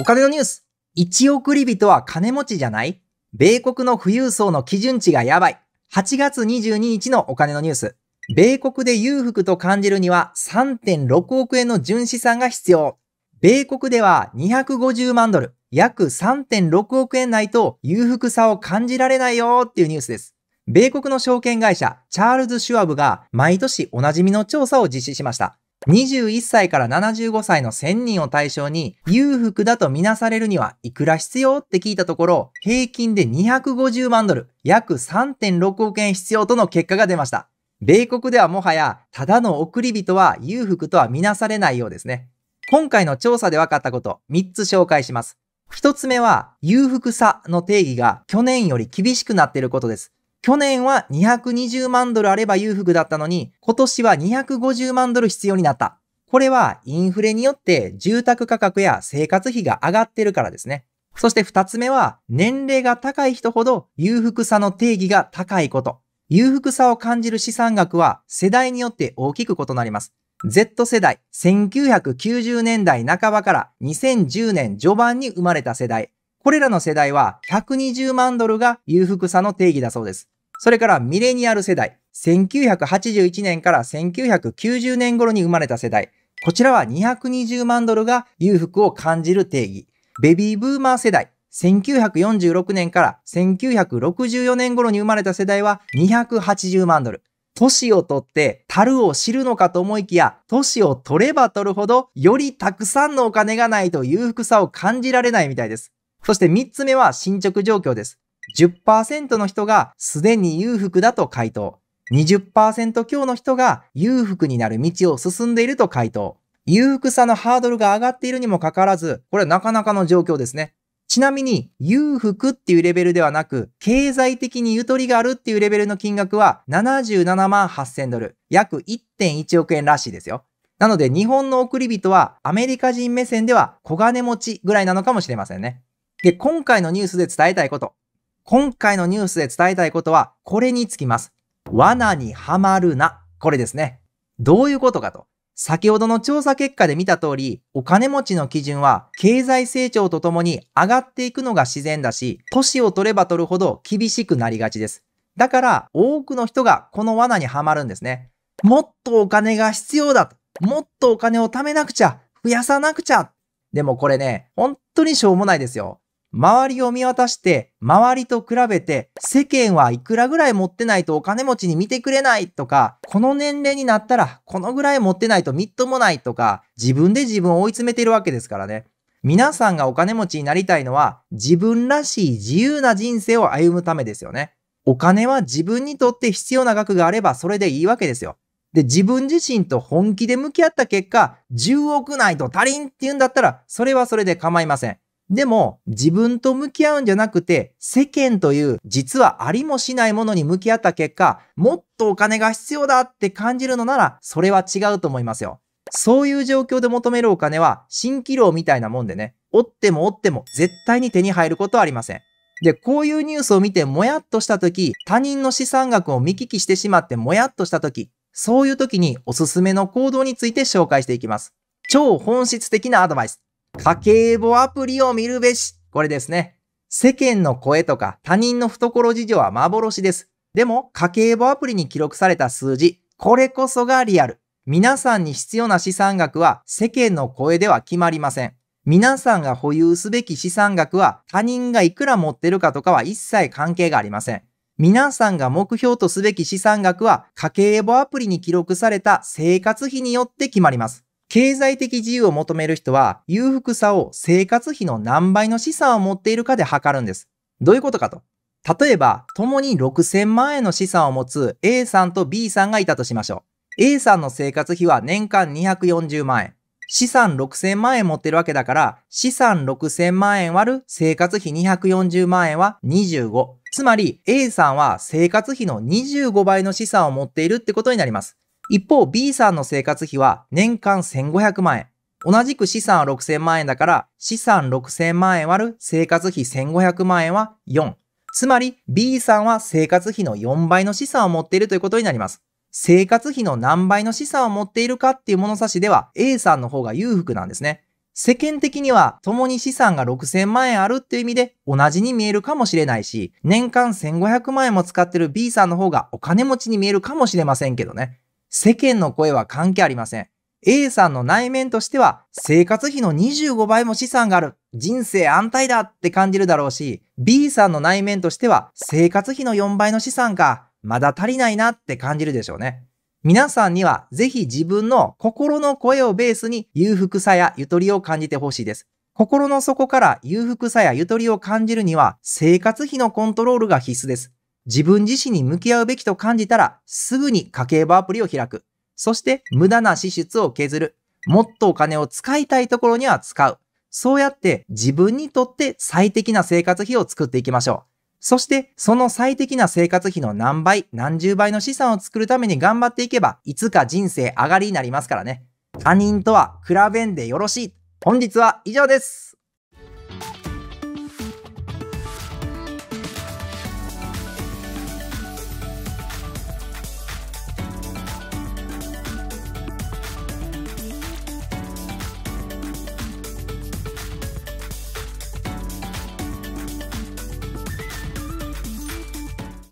お金のニュース。1億リとは金持ちじゃない米国の富裕層の基準値がやばい。8月22日のお金のニュース。米国で裕福と感じるには3.6億円の純資産が必要。米国では250万ドル、約3.6億円ないと裕福さを感じられないよっていうニュースです。米国の証券会社チャールズ・シュワブが毎年おなじみの調査を実施しました。21歳から75歳の1000人を対象に裕福だとみなされるにはいくら必要って聞いたところ、平均で250万ドル、約3.6億円必要との結果が出ました。米国ではもはや、ただの送り人は裕福とはみなされないようですね。今回の調査で分かったこと、3つ紹介します。1つ目は、裕福さの定義が去年より厳しくなっていることです。去年は220万ドルあれば裕福だったのに、今年は250万ドル必要になった。これはインフレによって住宅価格や生活費が上がってるからですね。そして二つ目は、年齢が高い人ほど裕福さの定義が高いこと。裕福さを感じる資産額は世代によって大きく異なります。Z 世代、1990年代半ばから2010年序盤に生まれた世代。これらの世代は120万ドルが裕福さの定義だそうです。それからミレニアル世代、1981年から1990年頃に生まれた世代、こちらは220万ドルが裕福を感じる定義。ベビーブーマー世代、1946年から1964年頃に生まれた世代は280万ドル。年を取って樽を知るのかと思いきや、年を取れば取るほどよりたくさんのお金がないと裕福さを感じられないみたいです。そして3つ目は進捗状況です。10%の人がすでに裕福だと回答。20%強の人が裕福になる道を進んでいると回答。裕福さのハードルが上がっているにもかかわらず、これはなかなかの状況ですね。ちなみに、裕福っていうレベルではなく、経済的にゆとりがあるっていうレベルの金額は77万8000ドル、約1.1億円らしいですよ。なので、日本の送り人はアメリカ人目線では小金持ちぐらいなのかもしれませんね。で、今回のニュースで伝えたいこと。今回のニュースで伝えたいことは、これにつきます。罠にはまるな。これですね。どういうことかと。先ほどの調査結果で見た通り、お金持ちの基準は経済成長とともに上がっていくのが自然だし、年を取れば取るほど厳しくなりがちです。だから多くの人がこの罠にはまるんですね。もっとお金が必要だ。もっとお金を貯めなくちゃ。増やさなくちゃ。でもこれね、本当にしょうもないですよ。周りを見渡して、周りと比べて、世間はいくらぐらい持ってないとお金持ちに見てくれないとか、この年齢になったら、このぐらい持ってないとみっともないとか、自分で自分を追い詰めてるわけですからね。皆さんがお金持ちになりたいのは、自分らしい自由な人生を歩むためですよね。お金は自分にとって必要な額があれば、それでいいわけですよ。で、自分自身と本気で向き合った結果、10億ないと足りんって言うんだったら、それはそれで構いません。でも、自分と向き合うんじゃなくて、世間という実はありもしないものに向き合った結果、もっとお金が必要だって感じるのなら、それは違うと思いますよ。そういう状況で求めるお金は、蜃気楼みたいなもんでね、折っても折っても絶対に手に入ることはありません。で、こういうニュースを見てもやっとした時、他人の資産額を見聞きしてしまってもやっとした時、そういう時におすすめの行動について紹介していきます。超本質的なアドバイス。家計簿アプリを見るべし。これですね。世間の声とか他人の懐事情は幻です。でも、家計簿アプリに記録された数字、これこそがリアル。皆さんに必要な資産額は世間の声では決まりません。皆さんが保有すべき資産額は他人がいくら持ってるかとかは一切関係がありません。皆さんが目標とすべき資産額は家計簿アプリに記録された生活費によって決まります。経済的自由を求める人は、裕福さを生活費の何倍の資産を持っているかで測るんです。どういうことかと。例えば、共に6000万円の資産を持つ A さんと B さんがいたとしましょう。A さんの生活費は年間240万円。資産6000万円持ってるわけだから、資産6000万円割る生活費240万円は25。つまり A さんは生活費の25倍の資産を持っているってことになります。一方 B さんの生活費は年間1500万円。同じく資産は6000万円だから、資産6000万円割る生活費1500万円は4。つまり B さんは生活費の4倍の資産を持っているということになります。生活費の何倍の資産を持っているかっていう物差しでは A さんの方が裕福なんですね。世間的には共に資産が6000万円あるっていう意味で同じに見えるかもしれないし、年間1500万円も使ってる B さんの方がお金持ちに見えるかもしれませんけどね。世間の声は関係ありません。A さんの内面としては生活費の25倍も資産がある。人生安泰だって感じるだろうし、B さんの内面としては生活費の4倍の資産か、まだ足りないなって感じるでしょうね。皆さんにはぜひ自分の心の声をベースに裕福さやゆとりを感じてほしいです。心の底から裕福さやゆとりを感じるには生活費のコントロールが必須です。自分自身に向き合うべきと感じたら、すぐに家計簿アプリを開く。そして、無駄な支出を削る。もっとお金を使いたいところには使う。そうやって自分にとって最適な生活費を作っていきましょう。そして、その最適な生活費の何倍、何十倍の資産を作るために頑張っていけば、いつか人生上がりになりますからね。他人とは比べんでよろしい。本日は以上です。